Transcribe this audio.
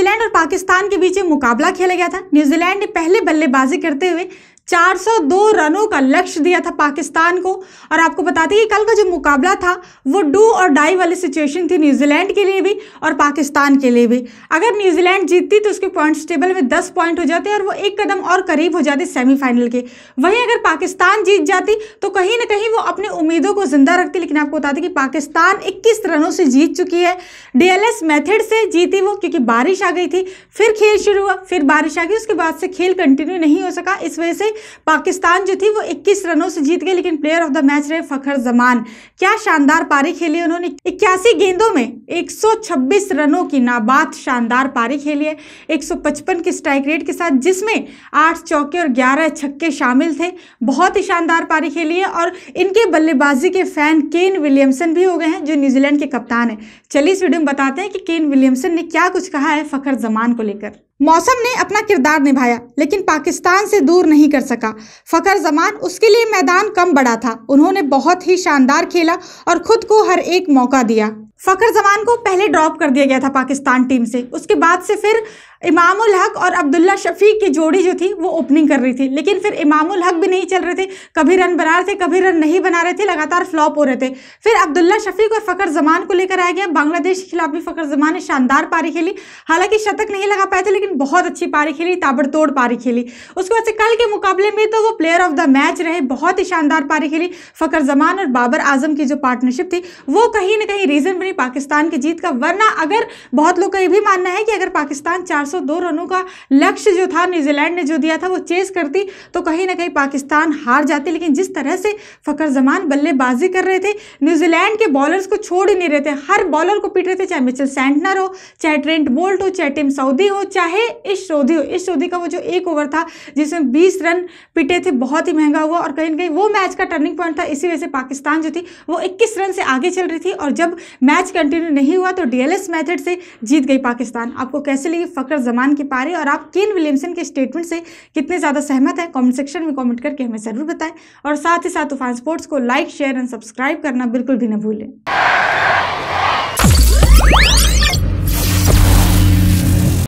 New Zealand और पाकिस्तान के बीच एक मुकाबला खेला गया था न्यूजीलैंड ने पहले बल्लेबाजी करते हुए 402 रनों का लक्ष्य दिया था पाकिस्तान को और आपको बताते हैं कि कल का जो मुकाबला था वो डू और डाई वाली सिचुएशन थी न्यूजीलैंड के लिए भी और पाकिस्तान के लिए भी अगर न्यूजीलैंड जीतती तो उसके पॉइंट्स टेबल में 10 पॉइंट हो जाते और वो एक कदम और करीब हो जाते सेमीफाइनल के वहीं अगर पाकिस्तान जीत जाती तो कहीं ना कहीं वो अपने उम्मीदों को जिंदा रखती लेकिन आपको बताते कि पाकिस्तान इक्कीस रनों से जीत चुकी है डी मेथड से जीती वो क्योंकि बारिश आ गई थी फिर खेल शुरू हुआ फिर बारिश आ गई उसके बाद से खेल कंटिन्यू नहीं हो सका इस वजह से पाकिस्तान जो थी वो 21 रनों से जीत गए लेकिन प्लेयर ऑफ द मैच रहे फखर जमान क्या शानदार पारी खेली उन्होंने इक्यासी गेंदों में 126 रनों की नाबाद शानदार पारी खेली है एक की स्ट्राइक रेट के साथ जिसमें आठ चौके और ग्यारह छक्के शामिल थे बहुत ही शानदार पारी खेली है और इनके बल्लेबाजी के फैन केन विलियमसन भी हो गए हैं जो न्यूजीलैंड के कप्तान हैं चलिए इस वीडियो में बताते हैं कि केन विलियमसन ने क्या कुछ कहा है फखर जमान को लेकर मौसम ने अपना किरदार निभाया लेकिन पाकिस्तान से दूर नहीं कर सका फ़खर जमान उसके लिए मैदान कम बड़ा था उन्होंने बहुत ही शानदार खेला और खुद को हर एक मौका दिया फ़खर जमान को पहले ड्रॉप कर दिया गया था पाकिस्तान टीम से उसके बाद से फिर इमामुल हक और अब्दुल्ला शफी की जोड़ी जो थी वो ओपनिंग कर रही थी लेकिन फिर इमामुल हक भी नहीं चल रहे थे कभी रन बना रहे थे कभी रन नहीं बना रहे थे लगातार फ्लॉप हो रहे थे फिर अब्दुल्ला शफीक और फ़खर जमान को लेकर आया गया बांग्लादेश के खिलाफ भी फ़खर जमान ने शानदार पारी खेली हालांकि शतक नहीं लगा पाए थे लेकिन बहुत अच्छी पारी खेली ताबड़तोड़ पारी खेली उसके बाद से कल के मुकाबले में तो वो प्लेयर ऑफ द मैच रहे बहुत ही शानदार पारी खेली फ़खर जमान और बाबर आजम की जो पार्टनरशिप थी वो कहीं ना कहीं रीज़न नहीं पाकिस्तान की जीत का वरना अगर बहुत लोग का ये भी मानना है कि अगर पाकिस्तान 402 रनों का लक्ष्य जो था न्यूजीलैंड ने जो दिया था वो चेस करती तो कहीं ना कहीं पाकिस्तान हार जाती लेकिन जिस तरह से फ़कर जमान बल्लेबाजी कर रहे थे न्यूजीलैंड के बॉलर्स को छोड़ ही नहीं रहे थे हर बॉलर को पीट रहे थे चाहे मिचल सैंटनर हो चाहे ट्रेंट बोल्ट हो चाहे टिम सऊदी हो चाहे इस सोधी हो इस सोधी का वो जो एक ओवर था जिसमें बीस रन पिटे थे बहुत ही महंगा हुआ और कहीं ना कहीं वो मैच का टर्निंग पॉइंट था इसी वजह से पाकिस्तान जो थी वो इक्कीस रन से आगे चल रही थी और जब मैच मैच कंटिन्यू नहीं हुआ तो डीएलएस मेथड से जीत गई पाकिस्तान आपको कैसे लगी फ़कर जमान की पारी और आप केन विलियमसन के स्टेटमेंट से कितने ज़्यादा सहमत हैं कमेंट सेक्शन में कमेंट करके हमें ज़रूर बताएं और साथ ही साथ तूफान स्पोर्ट्स को लाइक शेयर एंड सब्सक्राइब करना बिल्कुल भी ना भूलें